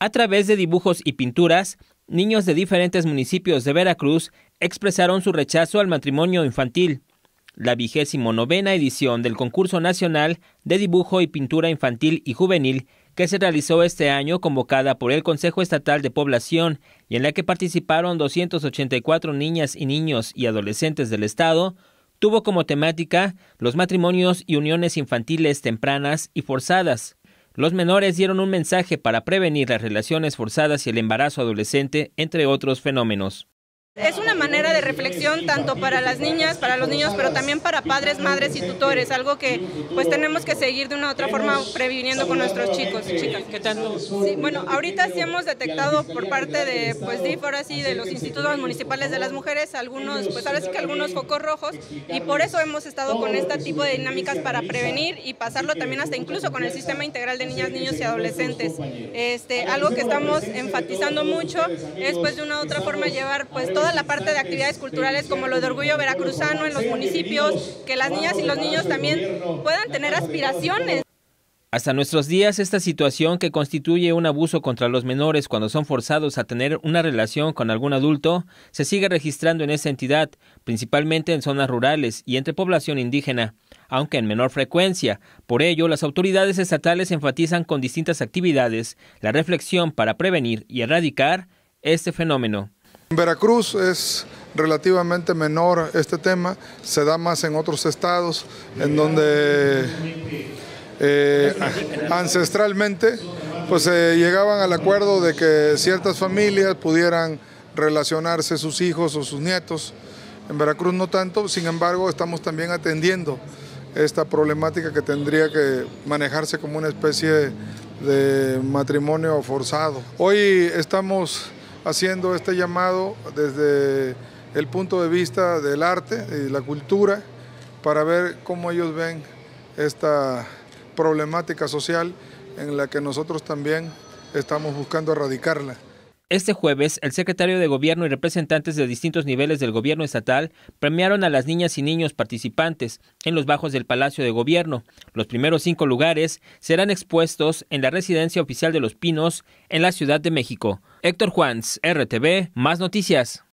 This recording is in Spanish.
A través de dibujos y pinturas, niños de diferentes municipios de Veracruz expresaron su rechazo al matrimonio infantil. La vigésimo novena edición del concurso nacional de dibujo y pintura infantil y juvenil que se realizó este año convocada por el Consejo Estatal de Población y en la que participaron 284 niñas y niños y adolescentes del estado, tuvo como temática los matrimonios y uniones infantiles tempranas y forzadas. Los menores dieron un mensaje para prevenir las relaciones forzadas y el embarazo adolescente, entre otros fenómenos. Es una manera de reflexión tanto para las niñas, para los niños, pero también para padres, madres y tutores, algo que pues tenemos que seguir de una u otra forma previniendo con nuestros chicos y chicas. ¿Qué Sí, bueno, ahorita sí hemos detectado por parte de pues DIF, por así de los institutos municipales de las mujeres, algunos, pues ahora sí que algunos focos rojos y por eso hemos estado con este tipo de dinámicas para prevenir y pasarlo también hasta incluso con el sistema integral de niñas, niños y adolescentes. Este, algo que estamos enfatizando mucho es pues de una u otra forma llevar pues todas la parte de actividades culturales como lo de Orgullo Veracruzano en los municipios, que las niñas y los niños también puedan tener aspiraciones. Hasta nuestros días, esta situación que constituye un abuso contra los menores cuando son forzados a tener una relación con algún adulto se sigue registrando en esta entidad, principalmente en zonas rurales y entre población indígena, aunque en menor frecuencia. Por ello, las autoridades estatales enfatizan con distintas actividades la reflexión para prevenir y erradicar este fenómeno. En Veracruz es relativamente menor este tema, se da más en otros estados, en donde eh, ancestralmente pues llegaban al acuerdo de que ciertas familias pudieran relacionarse sus hijos o sus nietos. En Veracruz no tanto, sin embargo estamos también atendiendo esta problemática que tendría que manejarse como una especie de matrimonio forzado. Hoy estamos haciendo este llamado desde el punto de vista del arte y la cultura para ver cómo ellos ven esta problemática social en la que nosotros también estamos buscando erradicarla. Este jueves, el secretario de Gobierno y representantes de distintos niveles del gobierno estatal premiaron a las niñas y niños participantes en los bajos del Palacio de Gobierno. Los primeros cinco lugares serán expuestos en la residencia oficial de Los Pinos, en la Ciudad de México. Héctor Juans, RTV, más noticias.